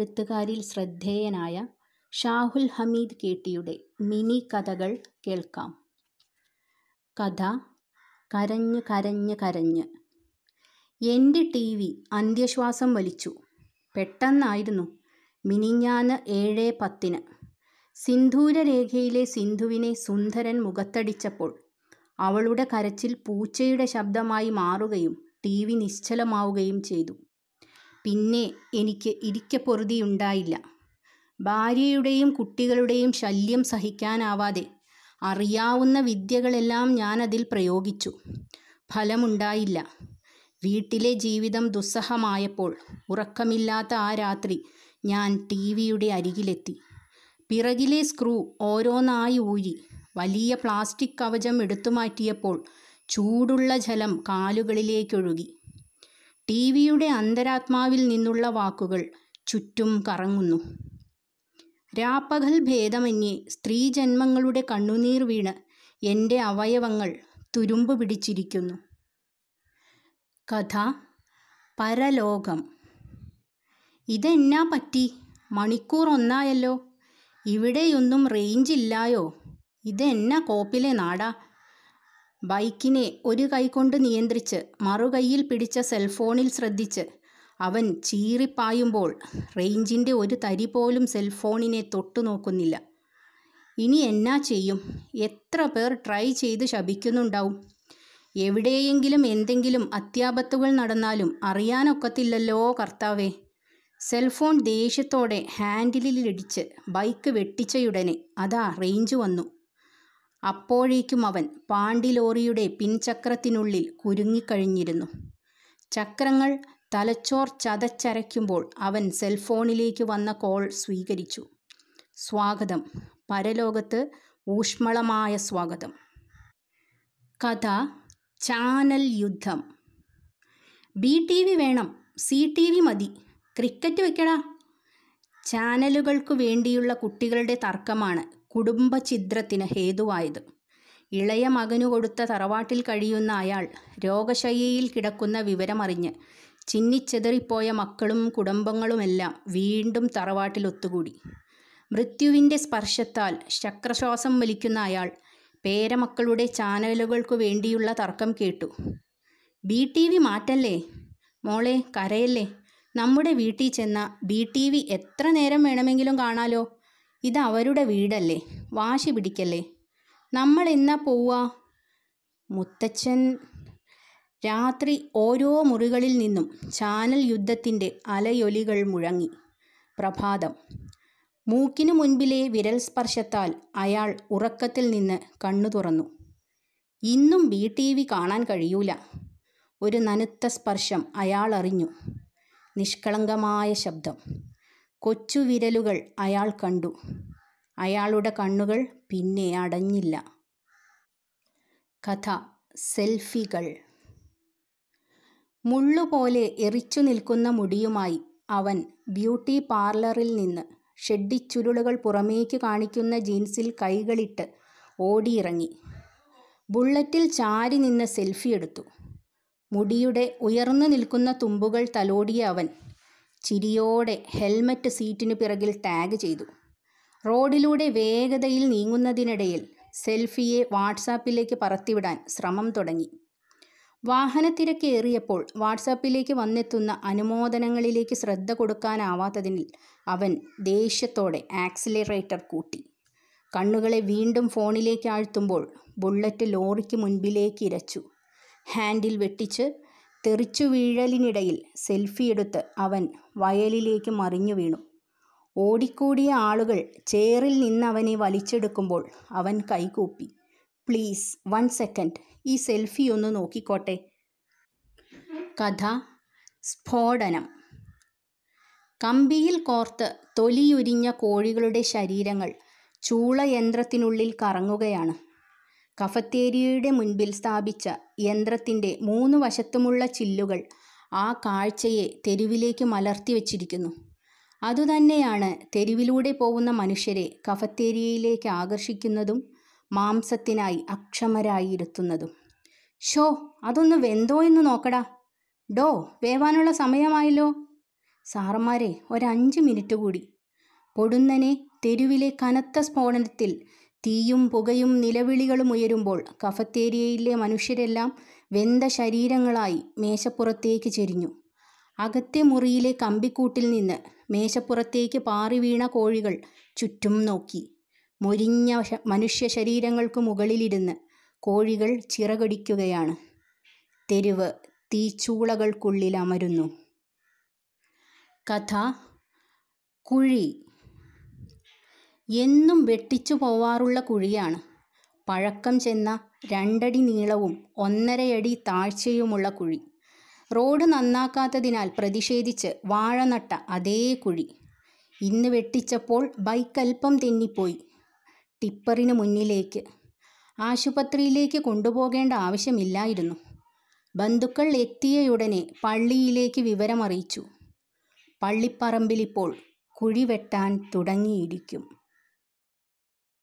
എഴുത്തുകാരിൽ ശ്രദ്ധേയനായ ഷാഹുൽ ഹമീദ് കേട്ടിയുടെ മിനി കഥകൾ കേൾക്കാം കഥ കരഞ്ഞ് കരഞ്ഞ് കരഞ്ഞ് എൻ്റെ ടി വി അന്ത്യശ്വാസം വലിച്ചു പെട്ടെന്നായിരുന്നു മിനിഞ്ഞാന് ഏഴ് പത്തിന് സിന്ധൂരരേഖയിലെ സിന്ധുവിനെ സുന്ദരൻ മുഖത്തടിച്ചപ്പോൾ അവളുടെ കരച്ചിൽ പൂച്ചയുടെ ശബ്ദമായി മാറുകയും ടി വി നിശ്ചലമാവുകയും ചെയ്തു പിന്നെ എനിക്ക് ഇരിക്കപ്പൊറുതിയുണ്ടായില്ല ഭാര്യയുടെയും കുട്ടികളുടെയും ശല്യം സഹിക്കാനാവാതെ അറിയാവുന്ന വിദ്യകളെല്ലാം ഞാനതിൽ പ്രയോഗിച്ചു ഫലമുണ്ടായില്ല വീട്ടിലെ ജീവിതം ദുസ്സഹമായപ്പോൾ ഉറക്കമില്ലാത്ത ആ രാത്രി ഞാൻ ടി വിയുടെ അരികിലെത്തി പിറകിലെ സ്ക്രൂ ഓരോന്നായി ഊഴി വലിയ പ്ലാസ്റ്റിക് കവചം എടുത്തുമാറ്റിയപ്പോൾ ചൂടുള്ള ജലം കാലുകളിലേക്കൊഴുകി ടി വിയുടെ അന്തരാത്മാവിൽ നിന്നുള്ള വാക്കുകൾ ചുറ്റും കറങ്ങുന്നു രാപ്പകൽ ഭേദമന്യേ സ്ത്രീജന്മങ്ങളുടെ കണ്ണുനീർ വീണ് എൻ്റെ അവയവങ്ങൾ തുരുമ്പ് പിടിച്ചിരിക്കുന്നു കഥ പരലോകം ഇതെന്നാ പറ്റി മണിക്കൂർ ഒന്നായല്ലോ ഇവിടെയൊന്നും റേഞ്ച് ഇല്ലായോ ഇതെന്നാ കോപ്പിലെ നാടാ ബൈക്കിനെ ഒരു കൈകൊണ്ട് നിയന്ത്രിച്ച് മറുകൈയിൽ പിടിച്ച സെൽഫോണിൽ ശ്രദ്ധിച്ച് അവൻ ചീറിപ്പായുമ്പോൾ റേഞ്ചിൻ്റെ ഒരു തരി പോലും സെൽഫോണിനെ തൊട്ടു നോക്കുന്നില്ല ഇനി എന്നാ ചെയ്യും എത്ര പേർ ട്രൈ ചെയ്ത് ശപിക്കുന്നുണ്ടാവും എവിടെയെങ്കിലും എന്തെങ്കിലും അത്യാപത്തുകൾ നടന്നാലും അറിയാനൊക്കത്തില്ലല്ലോ കർത്താവേ സെൽഫോൺ ദേഷ്യത്തോടെ ഹാൻഡിലിടിച്ച് ബൈക്ക് വെട്ടിച്ചയുടനെ അതാ റേഞ്ച് വന്നു അപ്പോഴേക്കും അവൻ പാണ്ടിലോറിയുടെ പിൻചക്രത്തിനുള്ളിൽ കുരുങ്ങിക്കഴിഞ്ഞിരുന്നു ചക്രങ്ങൾ തലച്ചോർ ചതച്ചരയ്ക്കുമ്പോൾ അവൻ സെൽഫോണിലേക്ക് വന്ന കോൾ സ്വീകരിച്ചു സ്വാഗതം പരലോകത്ത് ഊഷ്മളമായ സ്വാഗതം കഥ ചാനൽ യുദ്ധം ബി ടി വി വേണം സി ടി വി മതി ക്രിക്കറ്റ് വെക്കടാ ചാനലുകൾക്ക് വേണ്ടിയുള്ള കുട്ടികളുടെ തർക്കമാണ് കുടുംബഛിദ്രത്തിന് ഹേതുവായത് ഇളയ മകനു കൊടുത്ത തറവാട്ടിൽ കഴിയുന്ന അയാൾ രോഗശയ്യയിൽ കിടക്കുന്ന വിവരമറിഞ്ഞ് ചിന്നിച്ചെതറിപ്പോയ മക്കളും കുടുംബങ്ങളുമെല്ലാം വീണ്ടും തറവാട്ടിൽ ഒത്തുകൂടി മൃത്യുവിൻ്റെ സ്പർശത്താൽ ശക്രശ്വാസം വലിക്കുന്ന അയാൾ പേരമക്കളുടെ ചാനലുകൾക്കു വേണ്ടിയുള്ള തർക്കം കേട്ടു ബി ടി വി മാറ്റല്ലേ മോളെ കരയല്ലേ നമ്മുടെ വീട്ടിൽ ചെന്ന ബി ടി വി എത്ര നേരം വേണമെങ്കിലും കാണാലോ ഇത് അവരുടെ വീടല്ലേ വാശി പിടിക്കല്ലേ നമ്മൾ എന്നാ പോവാ മുത്തച്ഛൻ രാത്രി ഓരോ മുറികളിൽ നിന്നും ചാനൽ യുദ്ധത്തിൻ്റെ അലയൊലികൾ മുഴങ്ങി പ്രഭാതം മൂക്കിനു മുൻപിലെ വിരൽ സ്പർശത്താൽ അയാൾ ഉറക്കത്തിൽ നിന്ന് കണ്ണു തുറന്നു ഇന്നും ബി ടി വി കാണാൻ കഴിയൂല ഒരു നനുത്ത സ്പർശം അയാൾ അറിഞ്ഞു നിഷ്കളങ്കമായ ശബ്ദം കൊച്ചുവിരലുകൾ അയാൾ കണ്ടു അയാളുടെ കണ്ണുകൾ പിന്നെ അടഞ്ഞില്ല കഥ സെൽഫികൾ മുള്ളുപോലെ എറിച്ചു നിൽക്കുന്ന മുടിയുമായി അവൻ ബ്യൂട്ടി പാർലറിൽ നിന്ന് ഷെഡിച്ചുരുളുകൾ പുറമേക്ക് കാണിക്കുന്ന ജീൻസിൽ കൈകളിട്ട് ഓടിയിറങ്ങി ബുള്ളറ്റിൽ ചാരി നിന്ന് സെൽഫി എടുത്തു മുടിയുടെ ഉയർന്നു നിൽക്കുന്ന തുമ്പുകൾ തലോടിയ അവൻ ചിരിയോടെ ഹെൽമറ്റ് സീറ്റിനു പിറകിൽ ടാഗ് ചെയ്തു റോഡിലൂടെ വേഗതയിൽ നീങ്ങുന്നതിനിടയിൽ സെൽഫിയെ വാട്സാപ്പിലേക്ക് പറത്തിവിടാൻ ശ്രമം തുടങ്ങി വാഹനത്തിരക്കേറിയപ്പോൾ വാട്സാപ്പിലേക്ക് വന്നെത്തുന്ന അനുമോദനങ്ങളിലേക്ക് ശ്രദ്ധ കൊടുക്കാനാവാത്തതിനിൽ അവൻ ദേഷ്യത്തോടെ ആക്സിലറേറ്റർ കൂട്ടി കണ്ണുകളെ വീണ്ടും ഫോണിലേക്ക് ആഴ്ത്തുമ്പോൾ ബുള്ളറ്റ് ലോറിക്ക് മുൻപിലേക്ക് ഇരച്ചു ഹാൻഡിൽ വെട്ടിച്ച് തെറിച്ചു വീഴലിനിടയിൽ എടുത്ത് അവൻ വയലിലേക്ക് മറിഞ്ഞു വീണു ഓടിക്കൂടിയ ആളുകൾ ചേറിൽ അവനെ വലിച്ചെടുക്കുമ്പോൾ അവൻ കൈകൂപ്പി പ്ലീസ് വൺ സെക്കൻഡ് ഈ സെൽഫി ഒന്ന് നോക്കിക്കോട്ടെ കഥ സ്ഫോടനം കമ്പിയിൽ കോർത്ത് തൊലിയുരിഞ്ഞ കോഴികളുടെ ശരീരങ്ങൾ ചൂളയന്ത്രത്തിനുള്ളിൽ കറങ്ങുകയാണ് കഫത്തേരിയയുടെ മുൻപിൽ സ്ഥാപിച്ച യന്ത്രത്തിൻ്റെ മൂന്ന് വശത്തുമുള്ള ചില്ലുകൾ ആ കാഴ്ചയെ തെരുവിലേക്ക് മലർത്തി വച്ചിരിക്കുന്നു അതുതന്നെയാണ് തെരുവിലൂടെ പോകുന്ന മനുഷ്യരെ കഫത്തേരിയയിലേക്ക് ആകർഷിക്കുന്നതും മാംസത്തിനായി അക്ഷമരായിരുത്തുന്നതും ഷോ അതൊന്ന് വെന്തോ എന്ന് നോക്കടാ ഡോ വേവാനുള്ള സമയമായല്ലോ സാറന്മാരെ ഒരഞ്ച് മിനിറ്റ് കൂടി പൊടുന്നനെ തെരുവിലെ കനത്ത സ്ഫോടനത്തിൽ തീയും പുകയും നിലവിളികളും ഉയരുമ്പോൾ കഫത്തേരിയയിലെ മനുഷ്യരെല്ലാം വെന്ത ശരീരങ്ങളായി മേശപ്പുറത്തേക്ക് ചെരിഞ്ഞു അകത്തെ മുറിയിലെ കമ്പിക്കൂട്ടിൽ നിന്ന് മേശപ്പുറത്തേക്ക് പാറി വീണ കോഴികൾ ചുറ്റും നോക്കി മൊരിഞ്ഞ മനുഷ്യ ശരീരങ്ങൾക്ക് മുകളിലിരുന്ന് കോഴികൾ ചിറകടിക്കുകയാണ് തെരുവ് തീച്ചൂളകൾക്കുള്ളിൽ അമരുന്നു കഥ കുഴി എന്നും വെട്ടിച്ചു പോവാറുള്ള കുഴിയാണ് പഴക്കം ചെന്ന രണ്ടടി നീളവും ഒന്നരയടി താഴ്ചയുമുള്ള കുഴി റോഡ് നന്നാക്കാത്തതിനാൽ പ്രതിഷേധിച്ച് വാഴ നട്ട അതേ കുഴി ഇന്ന് വെട്ടിച്ചപ്പോൾ ബൈക്ക് അല്പം തെന്നിപ്പോയി ടിപ്പറിന് മുന്നിലേക്ക് ആശുപത്രിയിലേക്ക് കൊണ്ടുപോകേണ്ട ആവശ്യമില്ലായിരുന്നു ബന്ധുക്കൾ എത്തിയയുടനെ പള്ളിയിലേക്ക് വിവരമറിയിച്ചു പള്ളിപ്പറമ്പിലിപ്പോൾ കുഴി വെട്ടാൻ തുടങ്ങിയിരിക്കും